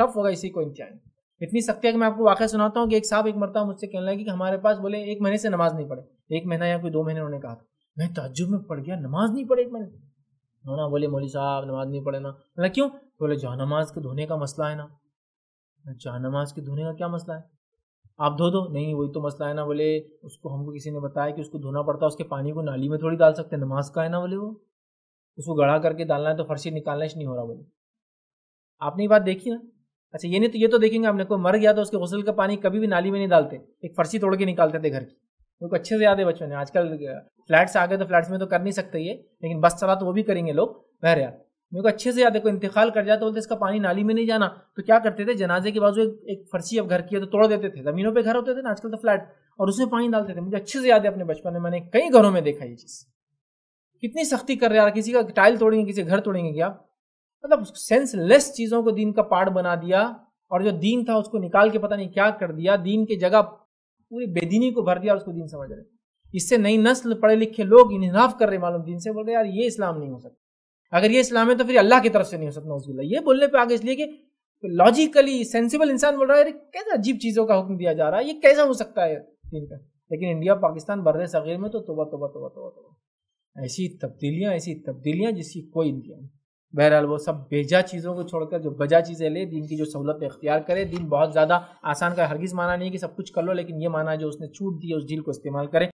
tough होगा इसी को इम्तिहान इतनी सख्ती है कि मैं आपको वाक़ सुनाता हूँ कि एक साहब एक मरता मुझसे कहने लगे कि हमारे पास बोले एक महीने से नमाज नहीं पढ़े एक महीना या कोई दो महीने उन्होंने कहा था मैं तजुब में पढ़ गया नमाज नहीं पढ़े एक महीने ना बोले मौली साहब नमाज नहीं पढ़े ना बोला क्यों बोले जहाँ नमाज के धोने का मसला है ना जहाँ नमाज के धोने का क्या मसला है आप धो दो नहीं वही तो मसला है ना बोले उसको हमको किसी ने बताया कि उसको धोना पड़ता है उसके पानी को नाली में थोड़ी डाल सकते हैं नमाज का है ना बोले वो उसको गढ़ा करके डालना है तो फर्शी निकालना ही नहीं हो रहा बोले आपने ये बात देखी ना अच्छा ये नहीं तो ये तो देखेंगे आपने कोई मर गया तो उसके गसल का पानी कभी भी नाली में नहीं डालते एक फर्सी तोड़ के निकालते थे घर की उनको अच्छे से याद है बच्चों ने आजकल फ्लैट्स आ गए तो फ्लैट्स में तो कर नहीं सकते ये लेकिन बस चला तो वो भी करेंगे लोग बहरियात मेरे को अच्छे से याद है कोई इंतकाल कर जाए तो बोलते इसका पानी नाली में नहीं जाना तो क्या करते थे जनाजे के बाजू एक, एक अब घर की है तो तोड़ देते थे जमीनों पे घर होते थे ना आजकल तो फ्लैट और उसमें पानी डालते थे मुझे अच्छे से याद है अपने बचपन में मैंने कई घरों में देखा ये चीज़ कितनी सख्ती कर रहा है किसी का टाइल तोड़ेंगे किसी घर तोड़ेंगे क्या मतलब सेंसलेस चीज़ों को दीन का पार्ट बना दिया और जो दीन था उसको निकाल के पता नहीं क्या कर दिया दीन के जगह पूरी बेदीनी को भर दिया और उसको दीन समझ रहे इससे नई नस्ल पढ़े लिखे लोग इनहाफ कर रहे मालूम दीन से बोल रहे यार ये इस्लाम नहीं हो सकता अगर ये इस्लाम है तो फिर अल्लाह की तरफ से नहीं हो सकता उसबिल्ला ये बोलने पर आगे इसलिए कि लॉजिकली सेंसिबल इंसान बोल रहा है कैसे अजीब चीज़ों का हुक्म दिया जा रहा है ये कैसा हो सकता है दीन का लेकिन इंडिया पाकिस्तान बर सगीर में तो तोबा तोबा तोबा तोबा तोबा ऐसी तब्दीलियाँ ऐसी तब्दीलियाँ जिसकी कोई इंतजाम बहरहाल वो सब बेजा चीज़ों को छोड़कर जो बजा चीज़ें ले दिन की जो सहूलत इख्तियार करे दिन बहुत ज़्यादा आसान का हरगिज़ माना नहीं है कि सब कुछ कर लो लेकिन ये माना जो उसने छूट दी उस डील को इस्तेमाल करें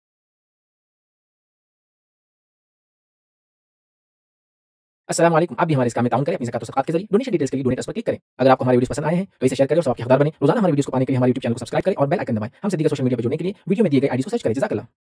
असलम आप भी हमारे इस काम में ताउन करें अपनी जकात सदकात के जरिए डोनेशन डिटेल्स के लिए डोनेट पर क्लिक करें अगर आपको हमारी वीडियो पसंद आए हैं तो इसे शेयर करें और आपके हकदार बने रोजाना हमारे वीडियो को पाने के लिए हमारे यूट्यूब चैनल को सब्सक्राइब करें और बेल आइकन दबाएं हम सीधे सोशल मीडिया पर जुड़ने के लिए वीडियो में दिए गए आईडी को सर्च करें जजाकला